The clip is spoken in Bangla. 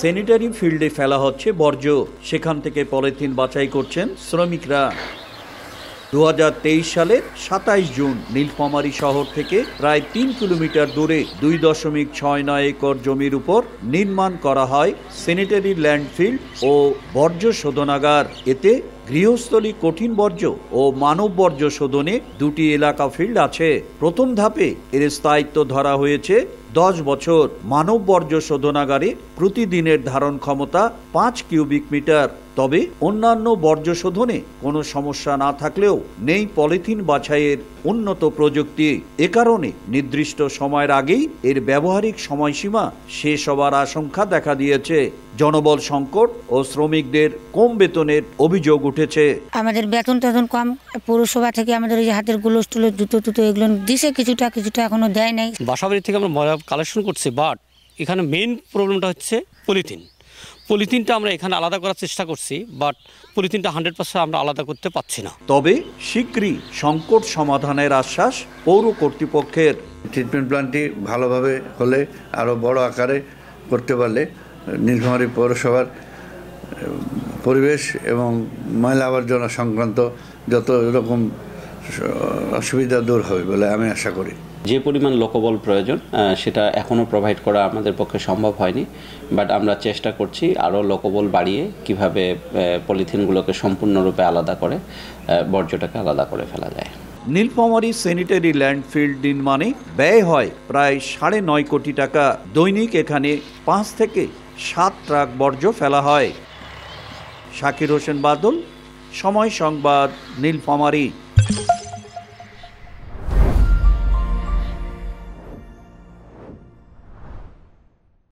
স্যানিটারি ফিল্ডে ফেলা হচ্ছে বর্জ্য সেখান থেকে পলিথিন বাছাই করছেন শ্রমিকরা দু সালের সাতাইশ জুন নীলফামারী শহর থেকে প্রায় তিন কিলোমিটার দূরে দুই দশমিক ছয় নয় একর জমির উপর নির্মাণ করা হয় স্যানিটারি ল্যান্ডফিল্ড ও বর্জ্য শোধনাগার এতে গৃহস্থলী কঠিন বর্জ্য ও মানব বর্জ্য শোধনে দুটি এলাকা ফিল্ড আছে প্রথম ধাপে এর স্থায়িত্ব ধরা হয়েছে দশ বছর মানব বর্জ্য শোধনাগারে প্রতিদিনের ধারণ ক্ষমতা পাঁচ কিউবিক মিটার তবে অন্যান্য বর্জ্য শোধনে কোনো সমস্যা না থাকলেও নেই পলিথিন বাছাইয়ের উন্নত প্রযুক্তি এ কারণে নির্দিষ্ট সময়ের আগেই এর ব্যবহারিক সময়সীমা শেষ হবার আশঙ্কা দেখা দিয়েছে জনবল সংকট ও শ্রমিকদের কম বেতনের অভিযোগ উঠেছে আমাদের বেতন টেতন কম পৌরসভা থেকে আমাদের এই হাতের গুলো টুলো জুতো টুতো এগুলো দিছে কিছুটা কিছুটা এখনো দেয় নাই বাসাবাড়ি থেকে আমরা কালেকশন করছি বাট এখানে মেইন প্রবলেমটা হচ্ছে পলিথিন পলিথিনটা আমরা এখানে আলাদা করার চেষ্টা করছি বাট পলিথিনটা হান্ড্রেড পার্সেন্ট আমরা আলাদা করতে পারছি না তবে শীঘ্রই সংকট সমাধানের আশ্বাস পৌর কর্তৃপক্ষের ট্রিটমেন্ট প্ল্যান্টটি ভালোভাবে হলে আরও বড় আকারে করতে পারলে নীলফামারী পৌরসভার পরিবেশ এবং ময়লা আবর্জনা সংক্রান্ত যত রকম অসুবিধা দূর হবে বলে আমি আশা করি যে পরিমাণ লোকবল প্রয়োজন সেটা এখনও প্রোভাইড করা আমাদের পক্ষে সম্ভব হয়নি বাট আমরা চেষ্টা করছি আরও লোকবল বাড়িয়ে কিভাবে পলিথিনগুলোকে সম্পূর্ণরূপে আলাদা করে বর্জ্যটাকে আলাদা করে ফেলা যায় নীলফামারী স্যানিটারি ল্যান্ডফিল্ড নির্মাণে ব্যয় হয় প্রায় সাড়ে নয় কোটি টাকা দৈনিক এখানে পাঁচ থেকে সাত ট্রাক বর্জ্য ফেলা হয় শাকির হোসেন বাদল সময় সংবাদ নীলফামারী